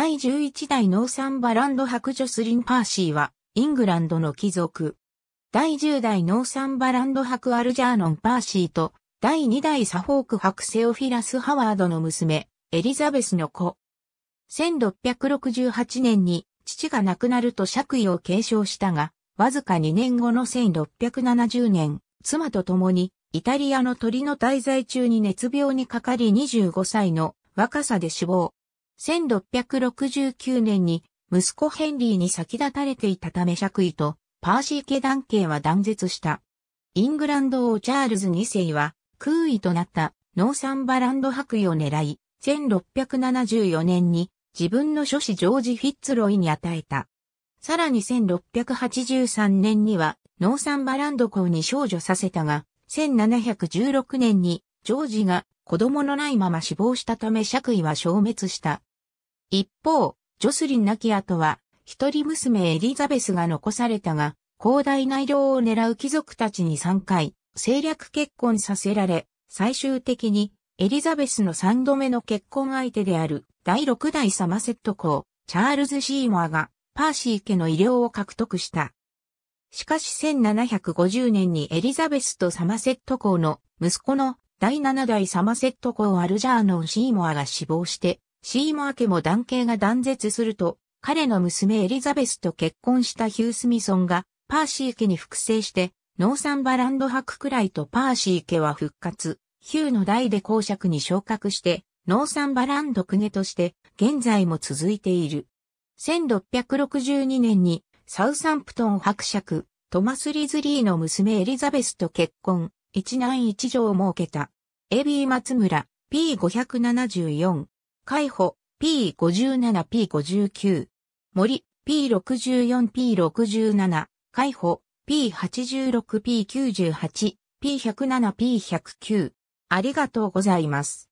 第11代ノーサンバランド白ジョスリン・パーシーは、イングランドの貴族。第10代ノーサンバランド白アルジャーノン・パーシーと、第2代サフォーク白セオフィラス・ハワードの娘、エリザベスの子。1668年に父が亡くなると爵位を継承したが、わずか2年後の1670年、妻と共にイタリアの鳥の滞在中に熱病にかかり25歳の若さで死亡。1669年に息子ヘンリーに先立たれていたため爵位とパーシー家団系は断絶した。イングランド王チャールズ2世は空位となったノーサンバランド白位を狙い、1674年に自分の諸子ジョージ・フィッツロイに与えた。さらに1683年にはノーサンバランド公に少女させたが、1716年にジョージが子供のないまま死亡したため爵位は消滅した。一方、ジョスリン亡き後は、一人娘エリザベスが残されたが、広大な領を狙う貴族たちに3回、政略結婚させられ、最終的に、エリザベスの3度目の結婚相手である、第6代サマセット公、チャールズ・シーモアが、パーシー家の医療を獲得した。しかし1750年にエリザベスとサマセット公の息子の第7代サマセット公アルジャーノン・シーモアが死亡してシーモア家も男系が断絶すると、彼の娘エリザベスと結婚したヒュースミソンが、パーシー家に複製して、ノーサンバランド博くらいとパーシー家は復活、ヒューの代で公爵に昇格して、ノーサンバランド国として、現在も続いている。1662年に、サウサンプトン伯爵、トマス・リズリーの娘エリザベスと結婚、一男一女を設けた。エビー・松村、P574。海保 P57P59、森 P64P67、海保 P86P98、P107P109。ありがとうございます。